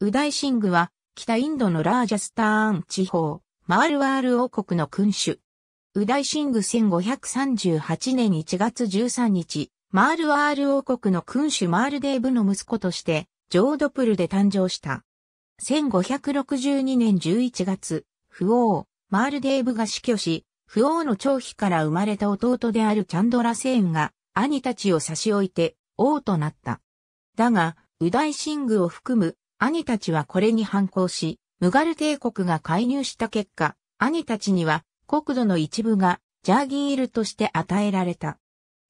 ウダイシングは、北インドのラージャスターン地方、マールワール王国の君主。ウダイシング1538年1月13日、マールワール王国の君主マールデーブの息子として、ジョードプルで誕生した。1562年11月、不王、マールデーブが死去し、不王の長妃から生まれた弟であるチャンドラセーンが、兄たちを差し置いて、王となった。だが、ウダイシングを含む兄たちはこれに反抗し、ムガル帝国が介入した結果、兄たちには国土の一部がジャーギールとして与えられた。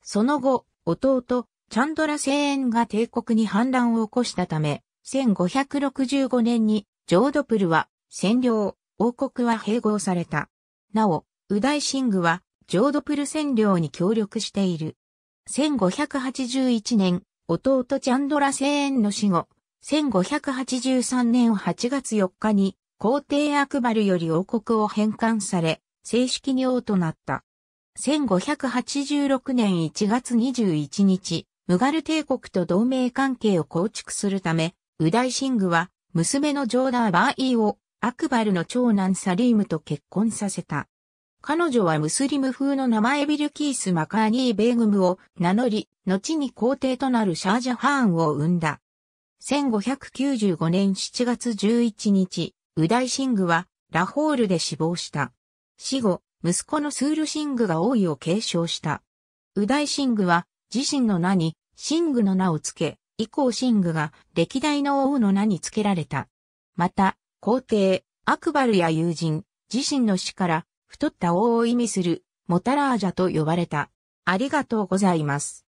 その後、弟、チャンドラ聖縁が帝国に反乱を起こしたため、1565年にジョードプルは占領、王国は併合された。なお、ウダイシングはジョードプル占領に協力している。1581年、弟チャンドラ聖縁の死後、1583年8月4日に皇帝アクバルより王国を返還され、正式に王となった。1586年1月21日、ムガル帝国と同盟関係を構築するため、ウダイシングは娘のジョーダーバーイーをアクバルの長男サリームと結婚させた。彼女はムスリム風の名前ビルキース・マカーニー・ベーグムを名乗り、後に皇帝となるシャージャハーンを生んだ。1595年7月11日、ウダイシングはラホールで死亡した。死後、息子のスールシングが王位を継承した。ウダイシングは自身の名にシングの名を付け、以降シングが歴代の王の名に付けられた。また、皇帝、アクバルや友人、自身の死から太った王を意味するモタラージャと呼ばれた。ありがとうございます。